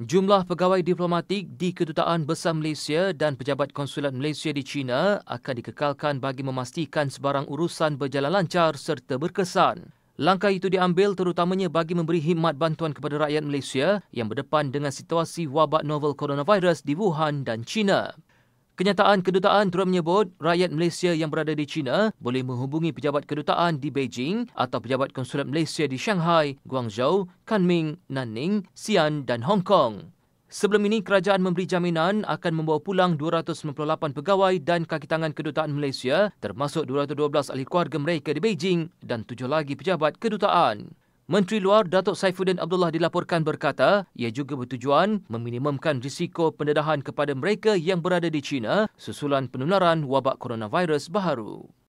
Jumlah pegawai diplomatik di Kedutaan Besar Malaysia dan pejabat konsulat Malaysia di China akan dikekalkan bagi memastikan sebarang urusan berjalan lancar serta berkesan. Langkah itu diambil terutamanya bagi memberi himat bantuan kepada rakyat Malaysia yang berdepan dengan situasi wabak novel coronavirus di Wuhan dan China. Kenyataan kedutaan turut menyebut rakyat Malaysia yang berada di China boleh menghubungi pejabat kedutaan di Beijing atau pejabat konsulat Malaysia di Shanghai, Guangzhou, Kunming, Nanning, Xi'an dan Hong Kong. Sebelum ini, kerajaan memberi jaminan akan membawa pulang 298 pegawai dan kakitangan kedutaan Malaysia termasuk 212 ahli keluarga mereka di Beijing dan tujuh lagi pejabat kedutaan. Menteri Luar Datuk Saifuddin Abdullah dilaporkan berkata ia juga bertujuan meminimumkan risiko pendedahan kepada mereka yang berada di China susulan penularan wabak coronavirus baharu.